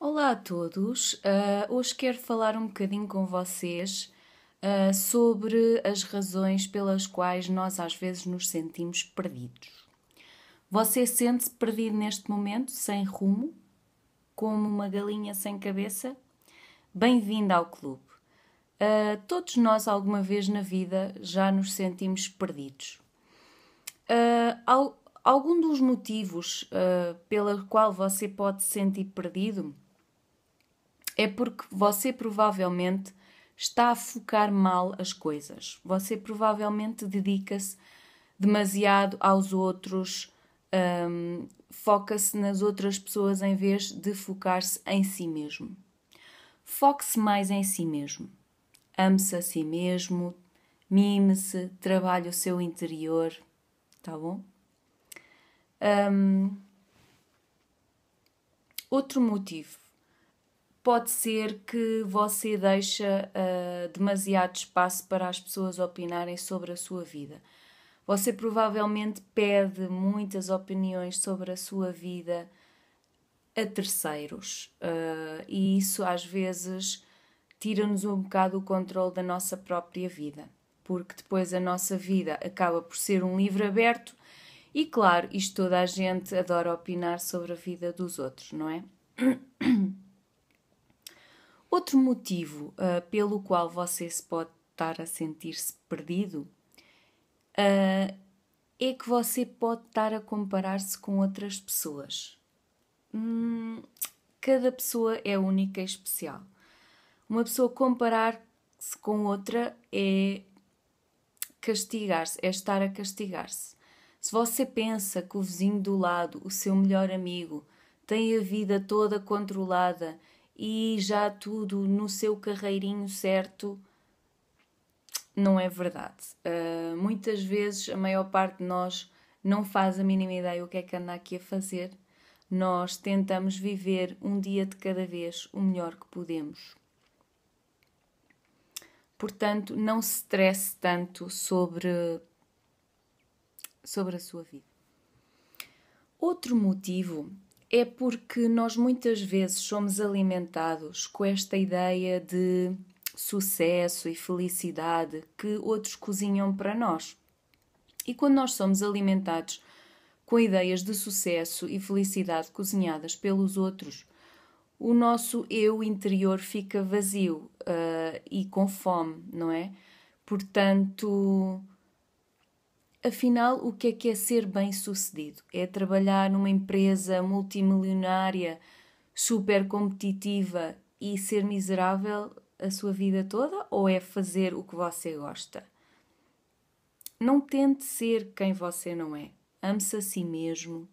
Olá a todos, uh, hoje quero falar um bocadinho com vocês uh, sobre as razões pelas quais nós às vezes nos sentimos perdidos. Você sente-se perdido neste momento, sem rumo, como uma galinha sem cabeça? Bem-vindo ao clube. Uh, todos nós, alguma vez na vida, já nos sentimos perdidos. algum dos motivos pelo qual você pode se sentir perdido é porque você provavelmente está a focar mal as coisas. Você provavelmente dedica-se demasiado aos outros, um, foca-se nas outras pessoas em vez de focar-se em si mesmo. Foque-se mais em si mesmo. Ame-se a si mesmo, mime-se, trabalhe o seu interior, tá bom? Um, outro motivo pode ser que você deixa uh, demasiado espaço para as pessoas opinarem sobre a sua vida. Você provavelmente pede muitas opiniões sobre a sua vida a terceiros uh, e isso às vezes tira-nos um bocado o controle da nossa própria vida, porque depois a nossa vida acaba por ser um livro aberto e claro, isto toda a gente adora opinar sobre a vida dos outros, não é? Outro motivo uh, pelo qual você se pode estar a sentir-se perdido uh, é que você pode estar a comparar-se com outras pessoas. Hum, cada pessoa é única e especial. Uma pessoa comparar-se com outra é castigar-se, é estar a castigar-se. Se você pensa que o vizinho do lado, o seu melhor amigo, tem a vida toda controlada e já tudo no seu carreirinho certo, não é verdade. Uh, muitas vezes a maior parte de nós não faz a mínima ideia o que é que anda aqui a fazer. Nós tentamos viver um dia de cada vez o melhor que podemos. Portanto, não se estresse tanto sobre, sobre a sua vida. Outro motivo é porque nós muitas vezes somos alimentados com esta ideia de sucesso e felicidade que outros cozinham para nós. E quando nós somos alimentados com ideias de sucesso e felicidade cozinhadas pelos outros, o nosso eu interior fica vazio uh, e com fome, não é? Portanto, Afinal, o que é que é ser bem-sucedido? É trabalhar numa empresa multimilionária, super competitiva e ser miserável a sua vida toda ou é fazer o que você gosta? Não tente ser quem você não é. Ame-se a si mesmo.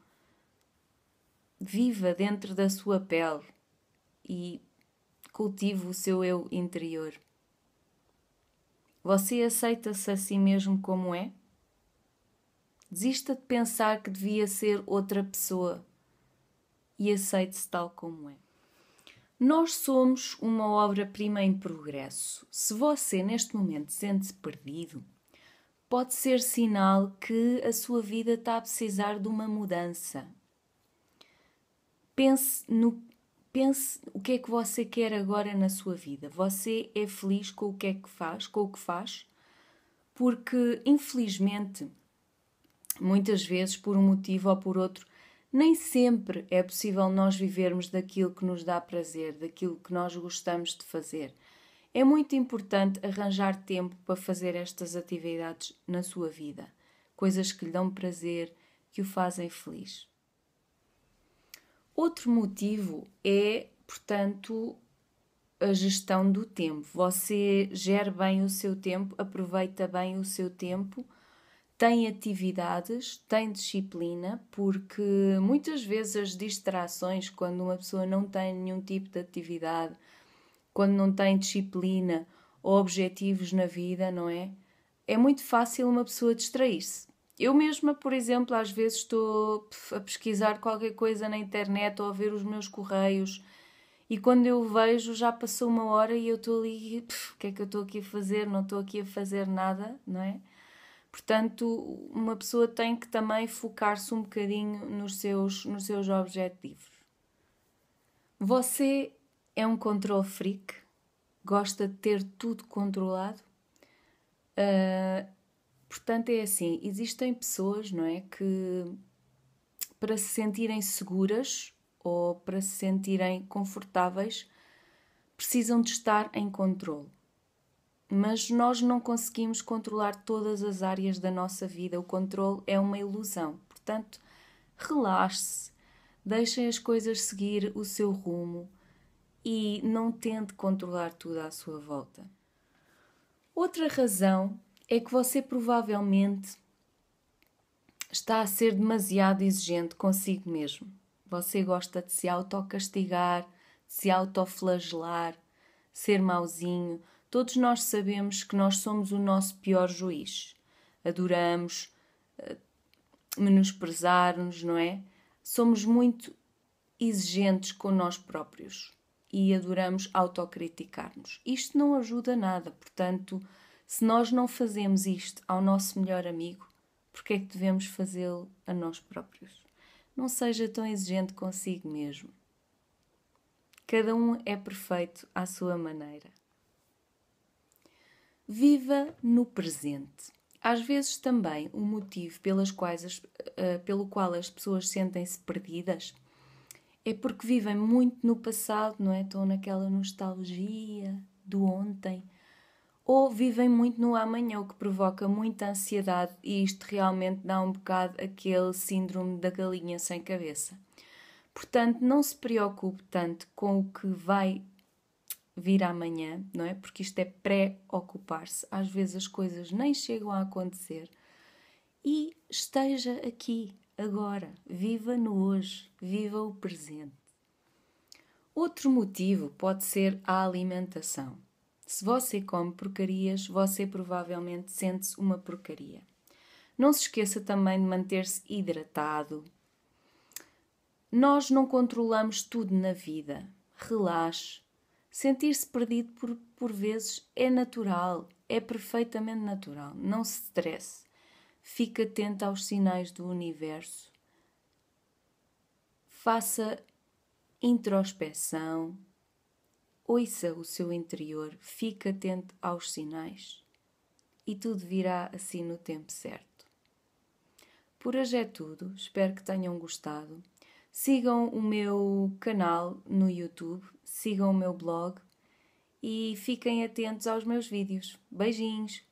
Viva dentro da sua pele e cultive o seu eu interior. Você aceita-se a si mesmo como é? Desista de pensar que devia ser outra pessoa e aceite-se tal como é. Nós somos uma obra-prima em progresso. Se você neste momento sente-se perdido, pode ser sinal que a sua vida está a precisar de uma mudança. Pense no pense o que é que você quer agora na sua vida. Você é feliz com o que é que faz, com o que faz? Porque infelizmente muitas vezes por um motivo ou por outro, nem sempre é possível nós vivermos daquilo que nos dá prazer, daquilo que nós gostamos de fazer. É muito importante arranjar tempo para fazer estas atividades na sua vida, coisas que lhe dão prazer, que o fazem feliz. Outro motivo é, portanto, a gestão do tempo. Você gera bem o seu tempo, aproveita bem o seu tempo tem atividades, tem disciplina, porque muitas vezes as distrações, quando uma pessoa não tem nenhum tipo de atividade, quando não tem disciplina ou objetivos na vida, não é? É muito fácil uma pessoa distrair-se. Eu mesma, por exemplo, às vezes estou a pesquisar qualquer coisa na internet ou a ver os meus correios e quando eu vejo já passou uma hora e eu estou ali, o que é que eu estou aqui a fazer? Não estou aqui a fazer nada, não é? Portanto, uma pessoa tem que também focar-se um bocadinho nos seus, nos seus objetivos. Você é um control freak? Gosta de ter tudo controlado? Uh, portanto, é assim: existem pessoas, não é? Que para se sentirem seguras ou para se sentirem confortáveis precisam de estar em controle mas nós não conseguimos controlar todas as áreas da nossa vida. O controle é uma ilusão. Portanto, relaxe-se, deixem as coisas seguir o seu rumo e não tente controlar tudo à sua volta. Outra razão é que você provavelmente está a ser demasiado exigente consigo mesmo. Você gosta de se autocastigar, de se autoflagelar, ser mauzinho Todos nós sabemos que nós somos o nosso pior juiz. Adoramos eh, menosprezar-nos, não é? Somos muito exigentes com nós próprios e adoramos autocriticar-nos. Isto não ajuda nada, portanto, se nós não fazemos isto ao nosso melhor amigo, porque é que devemos fazê-lo a nós próprios? Não seja tão exigente consigo mesmo. Cada um é perfeito à sua maneira. Viva no presente. Às vezes também o um motivo pelas quais as, uh, pelo qual as pessoas sentem-se perdidas é porque vivem muito no passado, não é? Estão naquela nostalgia do ontem. Ou vivem muito no amanhã, o que provoca muita ansiedade e isto realmente dá um bocado aquele síndrome da galinha sem cabeça. Portanto, não se preocupe tanto com o que vai vir amanhã, não é? Porque isto é pré-ocupar-se. Às vezes as coisas nem chegam a acontecer. E esteja aqui, agora, viva no hoje, viva o presente. Outro motivo pode ser a alimentação. Se você come porcarias, você provavelmente sente-se uma porcaria. Não se esqueça também de manter-se hidratado. Nós não controlamos tudo na vida. Relaxe, Sentir-se perdido por, por vezes é natural, é perfeitamente natural. Não se estresse. Fique atento aos sinais do universo. Faça introspeção. Ouça o seu interior. Fique atento aos sinais. E tudo virá assim no tempo certo. Por hoje é tudo. Espero que tenham gostado. Sigam o meu canal no YouTube sigam o meu blog e fiquem atentos aos meus vídeos. Beijinhos!